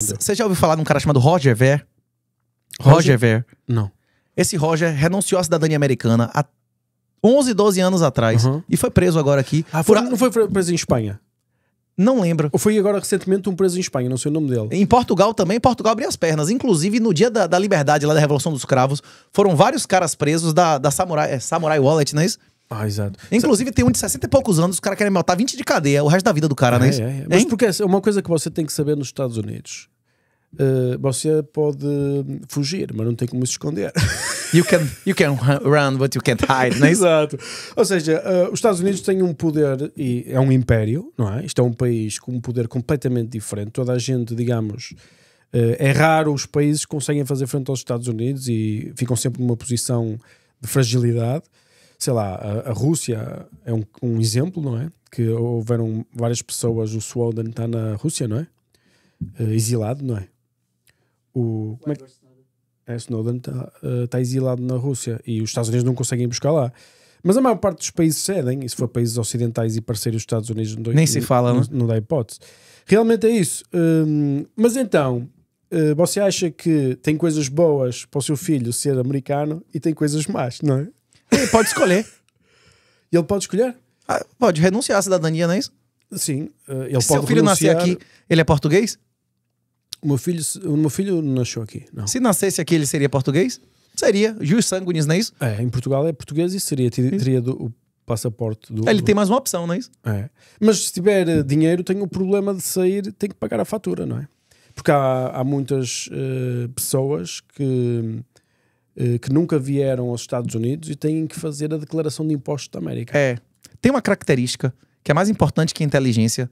Você já ouviu falar de um cara chamado Roger Ver? Roger, Roger Ver. Não. Esse Roger renunciou à cidadania americana há 11, 12 anos atrás uhum. e foi preso agora aqui. Ah, foi, por... Não foi preso em Espanha? Não lembro. Foi agora recentemente um preso em Espanha, não sei o nome dele. Em Portugal também, Portugal abriu as pernas. Inclusive, no dia da, da liberdade, lá da Revolução dos Cravos, foram vários caras presos da, da Samurai, é, Samurai Wallet, não é isso? Ah, exato. Inclusive, tem um de 60 e poucos anos, o cara quer maltar 20 de cadeia, o resto da vida do cara, né? É, é. é. Mas porque é uma coisa que você tem que saber nos Estados Unidos. Uh, você pode hum, fugir, mas não tem como se esconder. You can, you can run, but you can't hide, não é Exato. Ou seja, uh, os Estados Unidos têm um poder, e é um império, não é? Isto é um país com um poder completamente diferente. Toda a gente, digamos, uh, é raro os países conseguem fazer frente aos Estados Unidos e ficam sempre numa posição de fragilidade sei lá, a, a Rússia é um, um, exemplo, não é? Que houveram várias pessoas, o Snowden está na Rússia, não é? Uh, exilado, não é? O, como é que... É, Snowden está eh, tá exilado na Rússia e os Estados Unidos não conseguem buscar lá. Mas a maior parte dos países cedem, e se for países ocidentais e parceiros dos Estados Unidos, não dá, nem se fala, não, né? não dá hipótese. Realmente é isso. Hum, mas então, eh, você acha que tem coisas boas para o seu filho ser americano e tem coisas más, não é? Ele pode escolher. e ele pode escolher? Ah, pode renunciar à cidadania, não é isso? Sim. Eh, ele Se pode seu filho renunciar... nascer aqui, ele é português? O meu filho, o meu filho nasceu aqui. Não. Se nascesse aqui, ele seria português? Seria. Jus sanguinis, não é isso? É, em Portugal é português e seria. Teria do, o passaporte do. Ele tem mais uma opção, não é isso? É. Mas se tiver eh, dinheiro, tem o problema de sair, tem que pagar a fatura, não é? Porque há, há muitas uh, pessoas que eh, que nunca vieram aos Estados Unidos e têm que fazer a declaração de impostos da América. É. Tem uma característica que é mais importante que a inteligência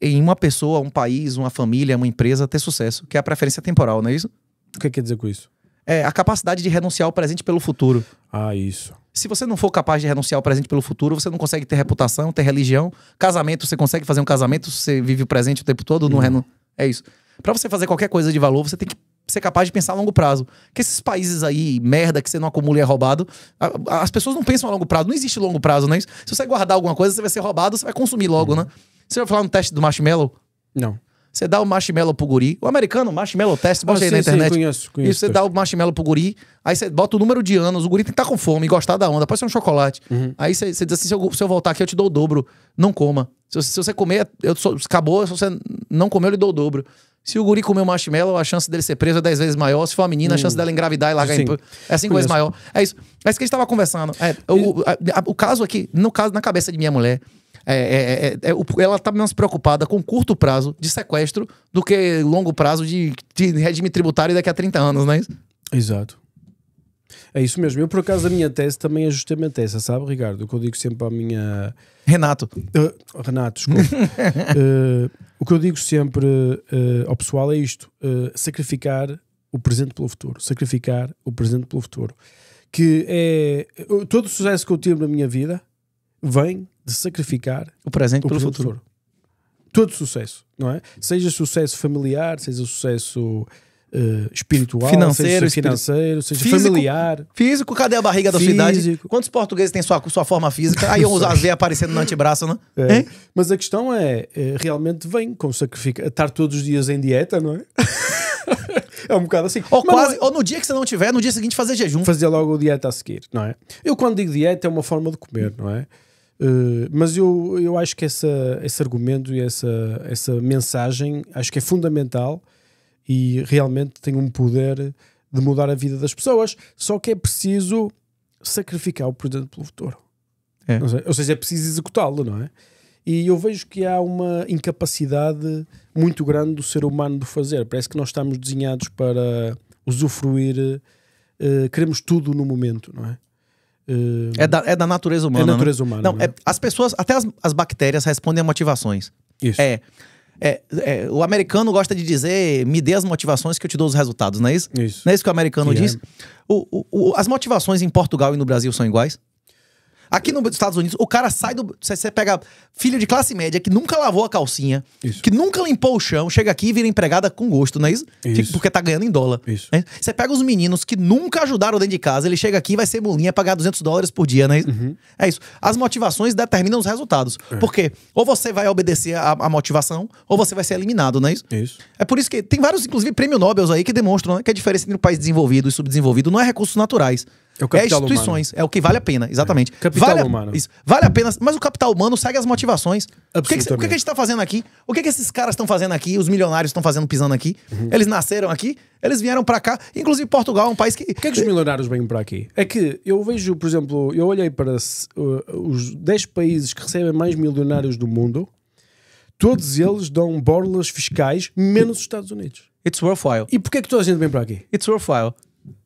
em uma pessoa, um país, uma família, uma empresa ter sucesso, que é a preferência temporal, não é isso? O que é quer dizer com isso? É a capacidade de renunciar ao presente pelo futuro. Ah, isso. Se você não for capaz de renunciar ao presente pelo futuro, você não consegue ter reputação, ter religião. Casamento, você consegue fazer um casamento, você vive o presente o tempo todo, hum. não É isso. Para você fazer qualquer coisa de valor, você tem que ser capaz de pensar a longo prazo. Que esses países aí, merda, que você não acumula e é roubado, a, as pessoas não pensam a longo prazo. Não existe longo prazo, né? Se você guardar alguma coisa, você vai ser roubado, você vai consumir logo, uhum. né? Você vai falar no teste do marshmallow? Não. Você dá o marshmallow pro guri. O americano, marshmallow teste, ah, bota ah, aí sim, na internet. Sim, conheço, conheço, Isso, você dá o marshmallow pro guri, aí você bota o número de anos, o guri tem que estar tá com fome, gostar da onda, pode ser um chocolate. Uhum. Aí você, você diz assim: se eu, se eu, voltar aqui, eu te dou o dobro. Não coma. Se, se você comer, eu sou, acabou, se você não comer, eu lhe dou o dobro. Se o guri comer marshmallow, a chance dele ser preso é 10 vezes maior. Se for a menina, hum. a chance hum. dela engravidar e largar em... é 5 vezes maior. É isso. É isso que a gente tava conversando. É, o, a, o caso aqui, no caso, na cabeça de minha mulher, é, é, é, é ela está menos preocupada com curto prazo de sequestro do que longo prazo de, de regime tributário daqui a 30 anos, não é isso? Exato. É isso mesmo. Eu, por acaso, a minha tese também é justamente essa, sabe, Ricardo? O que eu digo sempre à minha. Renato. Uh, Renato, desculpa. uh, eh, o que eu digo sempre uh, ao pessoal é isto: sacrificar o presente pelo futuro. Sacrificar o presente pelo futuro. Que é. Todo o sucesso que eu tive na minha vida vem de sacrificar o presente o pelo presente futuro. futuro. Todo sucesso, não é? Seja sucesso familiar, seja sucesso Uh, espiritual, financeiro, seja financeiro, seja físico, familiar. Físico, cadê a barriga da cidade? Quantos portugueses têm sua, sua forma física? Aí a Z aparecendo no antebraço, não é? é. Mas a questão é, é realmente vem com sacrifício. Estar todos os dias em dieta, não é? é um bocado assim. Ou quase, é- ou no dia que você não tiver, no dia seguinte fazer jejum. Fazer logo dieta a seguir, não é? Eu quando digo dieta é uma forma de comer, não é? Uh, mas eu, eu acho que essa, esse argumento e essa, essa mensagem acho que é fundamental e realmente tem um poder de mudar a vida das pessoas, só que é preciso sacrificar o presente pelo futuro. É. Ou seja, é preciso executá-lo, não é? E eu vejo que há uma incapacidade muito grande do ser humano de fazer. Parece que nós estamos desenhados para usufruir, uh, queremos tudo no momento, não é? Uh, é, da, é da natureza humana. É da né? natureza humana. Não, não é? é, as pessoas, até as, as bactérias respondem a motivações. Isso. É, é, é, o americano gosta de dizer, me dê as motivações que eu te dou os resultados, não é isso? isso. Não é isso que o americano é. diz? O, o, o, as motivações em Portugal e no Brasil são iguais? Aqui nos Estados Unidos, o cara sai do. Você pega filho de classe média que nunca lavou a calcinha, isso. que nunca limpou o chão, chega aqui e vira empregada com gosto, não é isso? Tipo, isso. Porque tá ganhando em dólar. Isso. Né? Você pega os meninos que nunca ajudaram dentro de casa, ele chega aqui e vai ser mulinha pagar 200 dólares por dia, não é isso? Uhum. É isso. As motivações determinam os resultados. É. Porque ou você vai obedecer a, a, motivação, ou você vai ser eliminado, não é isso? Isso. É por isso que tem vários, inclusive, prêmio Nobel aí que demonstram né, que a diferença entre o país desenvolvido e subdesenvolvido não é recursos naturais. É, o capital é instituições, humano. é o que vale a pena, exatamente. É. Capital vale a, humano. Isso, vale a pena, mas o capital humano segue as motivações. O que, que, o que, a gente está fazendo aqui? O que, que esses caras estão fazendo aqui? Os milionários estão fazendo pisando aqui? Uhum. Eles nasceram aqui, eles vieram para cá. Inclusive, Portugal é um país que. O que é que os milionários vêm para aqui? É que eu vejo, por exemplo, eu olhei para uh, os 10 países que recebem mais milionários do mundo, todos eles dão borlas fiscais, menos os Estados Unidos. It's worthwhile. E por é que toda a gente vem para aqui? It's worthwhile.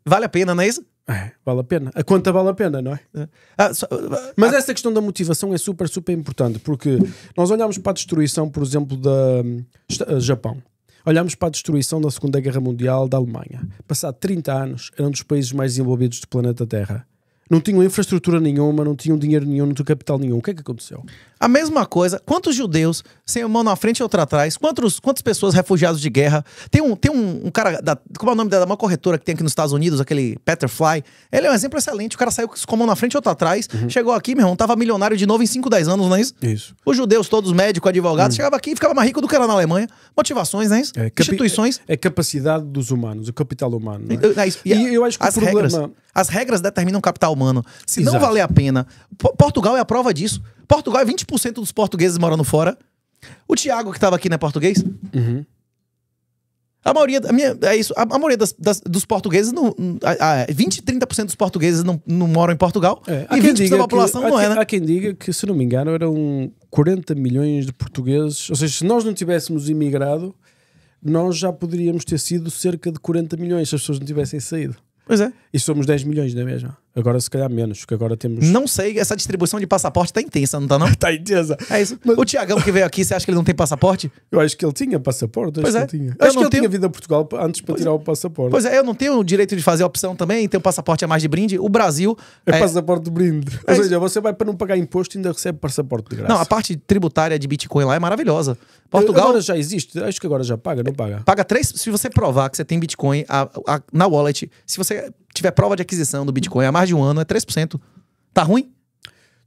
Vale a pena, não é isso? É, vale a pena. A conta vale a pena, não é? é. Ah, ah, Mas ah. essa questão da motivação é super, super importante, porque nós olhamos para a destruição, por exemplo, da hum, eh, Japão. Olhamos para a destruição da Segunda Guerra Mundial da Alemanha. Passado 30 anos, era é um dos países mais desenvolvidos do planeta Terra não tinham infraestrutura nenhuma, não tinham dinheiro nenhum, não tinham capital nenhum. O que é que aconteceu? A mesma coisa, quantos judeus, sem uma mão na frente e outra atrás, quantos, quantas pessoas refugiados de guerra? Tem um, tem um, um cara, da, como é o nome da uma corretora que tem aqui nos Estados Unidos, aquele Peter Fly, ele é um exemplo excelente, o cara saiu com a mão na frente e outra atrás, uhum. chegou aqui, meu irmão, tava milionário de novo em 5, 10 anos, não é isso? Isso. Os judeus todos, médicos, advogados, uhum. chegava aqui e ficava mais rico do que era na Alemanha. Motivações, não né? é isso? É, Instituições. É, é capacidade dos humanos, o capital humano. É? é e, e, eu acho que o problema... Regras. As regras determinam o capital humano. Se Exato. não valer a pena. P Portugal é a prova disso. Portugal é 20% dos portugueses morando fora. O Tiago, que estava aqui, não é português? Uhum. A maioria, a minha, é isso, a, a maioria das, das, dos portugueses, não, a, a 20, 30% dos portugueses não, não moram em Portugal. É, e 20% da população que, não é, né? Há quem diga que, se não me engano, eram 40 milhões de portugueses. Ou seja, se nós não tivéssemos imigrado, nós já poderíamos ter sido cerca de 40 milhões se as pessoas não tivessem saído. Pois é. E somos 10 milhões não é mesmo? Agora se calhar menos, porque agora temos. Não sei, essa distribuição de passaporte tá intensa, não tá não? tá intensa. É isso. Mas... O Tiagão que veio aqui, você acha que ele não tem passaporte? Eu acho que ele tinha passaporte, pois acho é. que ele tinha. eu acho que eu tenho... tinha vindo a Portugal antes para pois tirar é. o passaporte. Pois é, eu não tenho o direito de fazer a opção também, ter o passaporte é mais de brinde. O Brasil. É, é... passaporte de brinde. É Ou seja, você vai para não pagar imposto e ainda recebe passaporte de graça. Não, a parte tributária de Bitcoin lá é maravilhosa. Portugal. Agora já existe, acho que agora já paga, não paga. Paga três. Se você provar que você tem Bitcoin a, a, na wallet, se você tiver prova de aquisição do Bitcoin há mais de um ano, é 3%. Tá ruim?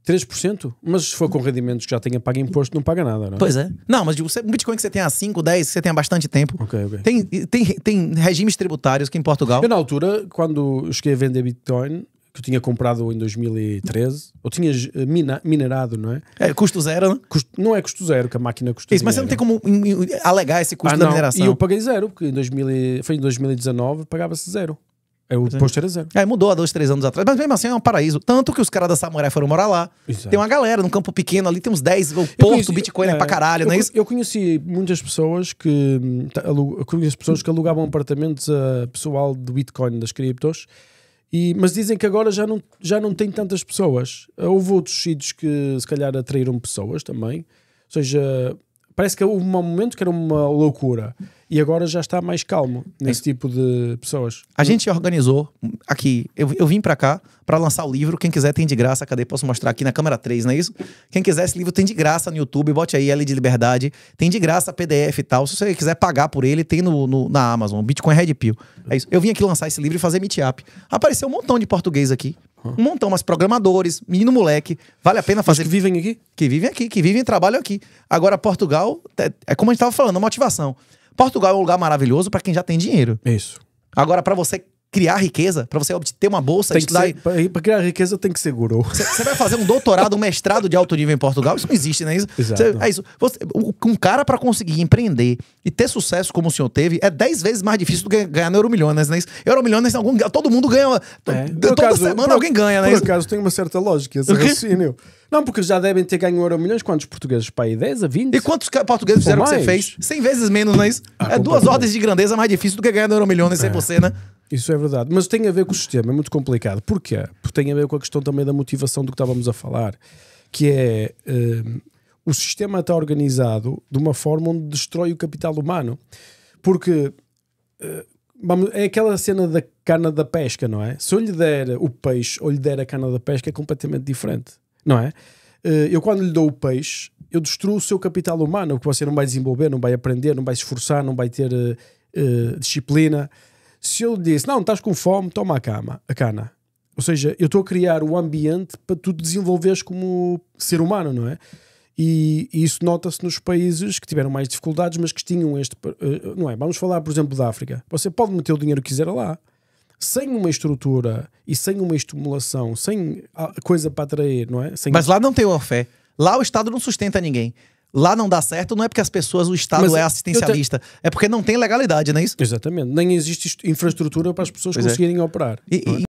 3%? Mas se for com rendimentos que já tenha pago imposto, não paga nada, não é? Pois é. Não, mas um Bitcoin que você tenha há 5, 10, que você tenha bastante tempo. Ok, ok. Tem, tem, tem regimes tributários que em Portugal. Eu, na altura, quando cheguei a vender Bitcoin, que eu tinha comprado em 2013, ou tinha mina, minerado, não é? É, custo zero, não? Né? Custo, não é custo zero, que a máquina custa Isso, dinheiro. mas você não tem como alegar esse custo ah, da mineração. E eu paguei zero, porque em 2000, foi em 2019, pagava-se zero. É, o é. posto era zero. É, mudou há dois, três anos atrás. Mas mesmo assim é um paraíso. Tanto que os caras da Samurai foram morar lá. Exato. Tem uma galera num campo pequeno ali, tem uns 10. O Porto, Bitcoin é, é pra caralho, não é isso? Eu conheci muitas pessoas que, tá, conheci pessoas que alugavam apartamentos a pessoal do Bitcoin, das criptos. E, mas dizem que agora já não, já não tem tantas pessoas. Houve outros sítios que se calhar atraíram pessoas também. Ou seja, parece que houve um momento que era uma loucura e agora já está mais calmo nesse é. tipo de pessoas. A gente organizou aqui, eu, eu vim para cá para lançar o livro, quem quiser tem de graça, cadê? Posso mostrar aqui na câmera 3, não é isso? Quem quiser esse livro tem de graça no YouTube, bote aí L de Liberdade, tem de graça PDF e tal, se você quiser pagar por ele, tem no, no na Amazon, Bitcoin Red Pill. É isso. Eu vim aqui lançar esse livro e fazer meetup. Apareceu um montão de português aqui, montão umas programadores, menino moleque, vale a pena fazer. que vivem aqui? Que vivem aqui, que vivem e trabalham aqui. Agora, Portugal, é, é como a gente estava falando, a motivação. Portugal é um lugar maravilhoso para quem já tem dinheiro. Isso. Agora, para você criar riqueza, para você obter uma bolsa, tem estudar. Para criar riqueza tem que ser guru. Você vai fazer um doutorado, um mestrado de alto nível em Portugal? Isso não existe, né? Isso, Exato. Cê, é isso. Você, um cara para conseguir empreender e ter sucesso como o senhor teve é 10 vezes mais difícil do que ganhar no Euromilhões, né? Isso. Euromilhões, algum, todo mundo ganha. É. Toda caso, semana por, alguém ganha, né? Por acaso tem uma certa lógica, esse raciocínio. Não, porque já devem ter ganho euro milhões. Quantos portugueses para aí? 10 a 20? E quantos portugueses fizeram o que você fez? 100 vezes menos, não é isso? Ah, é duas ordens de grandeza mais difícil do que ganhar euro milhões sem é. você, né? Isso é verdade. Mas tem a ver com o sistema, é muito complicado. Porquê? Porque tem a ver com a questão também da motivação do que estávamos a falar, que é. Um, eh, o sistema está organizado de uma forma onde destrói o capital humano. Porque eh, é aquela cena da cana da pesca, não é? Se eu lhe der o peixe ou lhe der a cana da pesca é completamente diferente não é? Eh, eu quando lhe dou o peixe, eu destruo o seu capital humano, que você não vai desenvolver, não vai aprender, não vai se esforçar, não vai ter uh, uh, disciplina. Se eu lhe disse, não, estás com fome, toma a, cama, a cana. Ou seja, eu estou a criar o ambiente para tu desenvolveres como ser humano, não é? E, e isso nota-se nos países que tiveram mais dificuldades, mas que tinham este. Uh, não é? Vamos falar, por exemplo, da África. Você pode meter o dinheiro que quiser lá sem uma estrutura e sem uma estimulação, sem coisa para atrair, não é? Sem... Mas lá não tem uma fé. Lá o Estado não sustenta ninguém. Lá não dá certo, não é porque as pessoas, o Estado Mas é assistencialista. Te... É porque não tem legalidade, não é isso? Exatamente. Nem existe infraestrutura para as pessoas pois é. conseguirem é. operar. E,